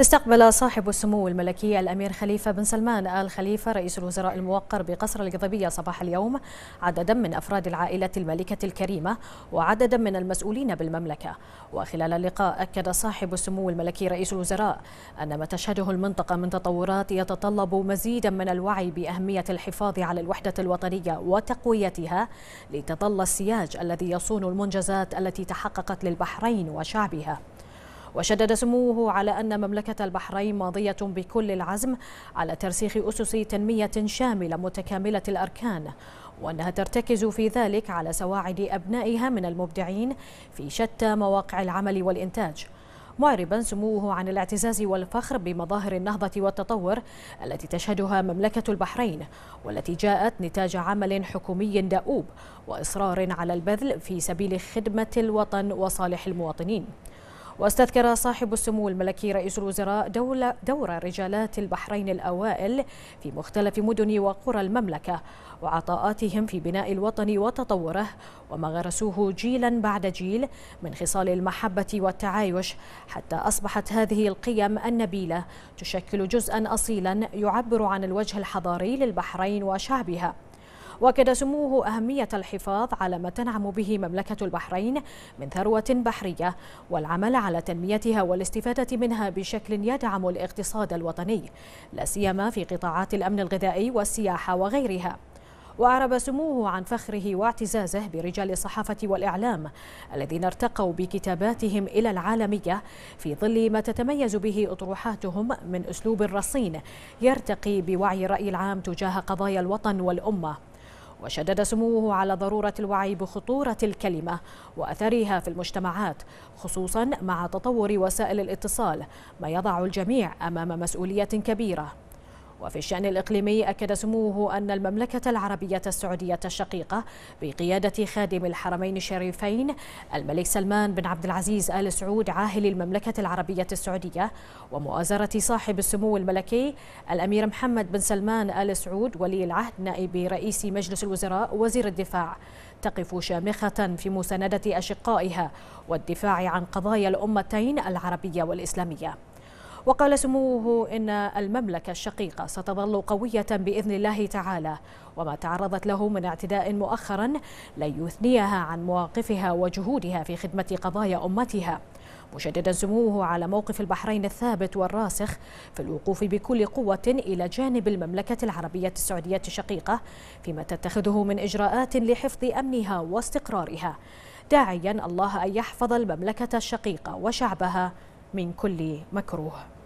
استقبل صاحب السمو الملكي الأمير خليفة بن سلمان آل خليفة رئيس الوزراء الموقر بقصر القضبية صباح اليوم عددا من أفراد العائلة الملكة الكريمة وعددا من المسؤولين بالمملكة وخلال اللقاء أكد صاحب السمو الملكي رئيس الوزراء أن ما تشهده المنطقة من تطورات يتطلب مزيدا من الوعي بأهمية الحفاظ على الوحدة الوطنية وتقويتها لتظل السياج الذي يصون المنجزات التي تحققت للبحرين وشعبها وشدد سموه على أن مملكة البحرين ماضية بكل العزم على ترسيخ أسس تنمية شاملة متكاملة الأركان وأنها ترتكز في ذلك على سواعد أبنائها من المبدعين في شتى مواقع العمل والإنتاج معربا سموه عن الاعتزاز والفخر بمظاهر النهضة والتطور التي تشهدها مملكة البحرين والتي جاءت نتاج عمل حكومي دؤوب وإصرار على البذل في سبيل خدمة الوطن وصالح المواطنين واستذكر صاحب السمو الملكي رئيس الوزراء دولة دور رجالات البحرين الأوائل في مختلف مدن وقرى المملكة وعطاءاتهم في بناء الوطن وتطوره وما غرسوه جيلا بعد جيل من خصال المحبة والتعايش حتى أصبحت هذه القيم النبيلة تشكل جزءا أصيلا يعبر عن الوجه الحضاري للبحرين وشعبها واكد سموه أهمية الحفاظ على ما تنعم به مملكة البحرين من ثروة بحرية والعمل على تنميتها والاستفادة منها بشكل يدعم الاقتصاد الوطني لا سيما في قطاعات الأمن الغذائي والسياحة وغيرها وأعرب سموه عن فخره واعتزازه برجال الصحافة والإعلام الذين ارتقوا بكتاباتهم إلى العالمية في ظل ما تتميز به أطروحاتهم من أسلوب رصين يرتقي بوعي الرأي العام تجاه قضايا الوطن والأمة وشدد سموه على ضرورة الوعي بخطورة الكلمة وأثرها في المجتمعات خصوصا مع تطور وسائل الاتصال ما يضع الجميع أمام مسؤولية كبيرة وفي الشأن الإقليمي أكد سموه أن المملكة العربية السعودية الشقيقة بقيادة خادم الحرمين الشريفين الملك سلمان بن عبد العزيز آل سعود عاهل المملكة العربية السعودية ومؤازرة صاحب السمو الملكي الأمير محمد بن سلمان آل سعود ولي العهد نائب رئيس مجلس الوزراء وزير الدفاع تقف شامخة في مساندة أشقائها والدفاع عن قضايا الأمتين العربية والإسلامية وقال سموه إن المملكة الشقيقة ستظل قوية بإذن الله تعالى وما تعرضت له من اعتداء مؤخرا لن يثنيها عن مواقفها وجهودها في خدمة قضايا أمتها مشددا سموه على موقف البحرين الثابت والراسخ في الوقوف بكل قوة إلى جانب المملكة العربية السعودية الشقيقة فيما تتخذه من إجراءات لحفظ أمنها واستقرارها داعيا الله أن يحفظ المملكة الشقيقة وشعبها من كل مكروه